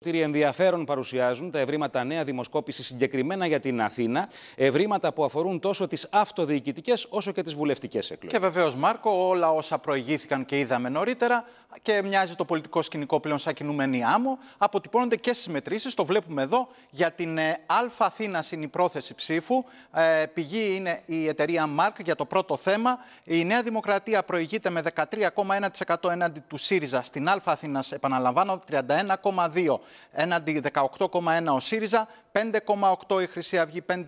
Κύριε ενδιαφέρον παρουσιάζουν τα ευρήματα νέα δημοσκόπηση συγκεκριμένα για την Αθήνα. Ευρήματα που αφορούν τόσο τις αυτοδιοικητικές όσο και τις βουλευτικές εκλογές. Και βεβαίως, Μάρκο, όλα όσα προηγήθηκαν και είδαμε νωρίτερα και μοιάζει το πολιτικό σκηνικό πλέον σαν κινούμενη άμμο, αποτυπώνονται και στις μετρήσεις. Το βλέπουμε εδώ για την ε, Α Αθήνα είναι η πρόθεση ψήφου. Ε, πηγή είναι η εταιρεία Μάρκ για το πρώτο θέμα. Η Νέα Δημοκρατία προηγείται με 13,1% έναντι του ΣΥΡΙΖΑ στην Α Αθήνας, επαναλαμβάνω, 31,2% έναντι 18,1 ο ΣΥΡΙΖΑ, 5,8 η Χρυσή Αυγή, 5,6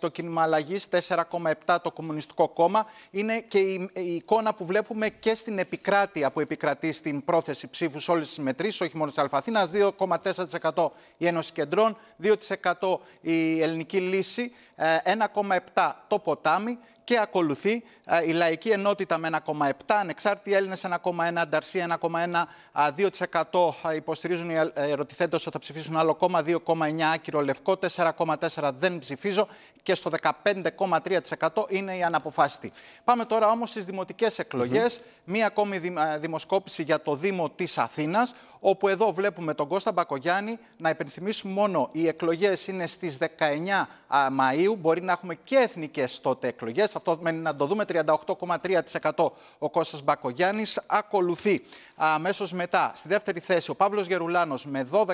το κίνημα αλλαγής, 4,7 το Κομμουνιστικό Κόμμα. Είναι και η, εικόνα που βλέπουμε και στην επικράτεια που επικρατεί στην πρόθεση ψήφους σε όλε τι μετρήσει, όχι μόνο της Αλφαθήνας. 2,4% η Ένωση Κεντρών, 2% η Ελληνική Λύση, 1,7% ε, το Ποτάμι και ακολουθεί η Λαϊκή Ενότητα με 1,7, ανεξάρτητοι Έλληνες 1,1, Ανταρσία 1,1, 2% υποστηρίζουν οι ε, ερωτηθέντες ότι θα ψηφίσουν άλλο κόμμα, 2,9 άκυρο λευκό, 4,4 δεν ψηφίζω και στο 15,3% είναι οι αναποφάσιστοι. Πάμε τώρα όμως στις δημοτικές εκλογές. Mm -hmm. Μία ακόμη δημοσκόπηση για το Δήμο της Αθήνας, όπου εδώ βλέπουμε τον Κώστα Μπακογιάννη να υπενθυμίσουμε μόνο οι εκλογές είναι στις 19 Μαου. Μπορεί να έχουμε και εθνικές τότε εκλογές αυτό μένει να το δούμε. 38,3% ο Κώστας Μπακογιάννης. Ακολουθεί αμέσως μετά στη δεύτερη θέση ο Παύλος Γερουλάνος με 12%.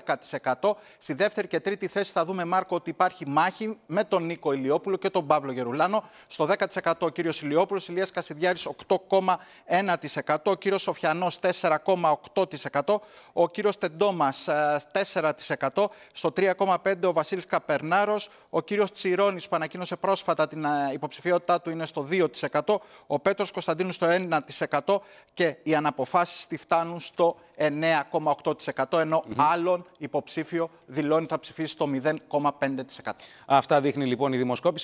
Στη δεύτερη και τρίτη θέση θα δούμε Μάρκο ότι υπάρχει μάχη με τον Νίκο Ηλιόπουλο και τον Παύλο Γερουλάνο. Στο 10% ο κύριος Ηλιόπουλος, Ηλίας Κασιδιάρης 8,1%. Ο κύριος Σοφιανός 4,8%. Ο κύριος Τεντόμας 4%. Στο 3,5% ο Βασίλης Καπερνάρος. Ο κύριος Τσιρόνης, που ανακοίνωσε πρόσφατα την ε, υποψηφιότητά του είναι στο 2%, ο Πέτρος Κωνσταντίνου στο 1% και οι αναποφάσεις τη φτάνουν στο 9,8% ενώ mm άλλον υποψήφιο δηλώνει θα ψηφίσει το 0,5%. Αυτά δείχνει λοιπόν η δημοσκόπηση.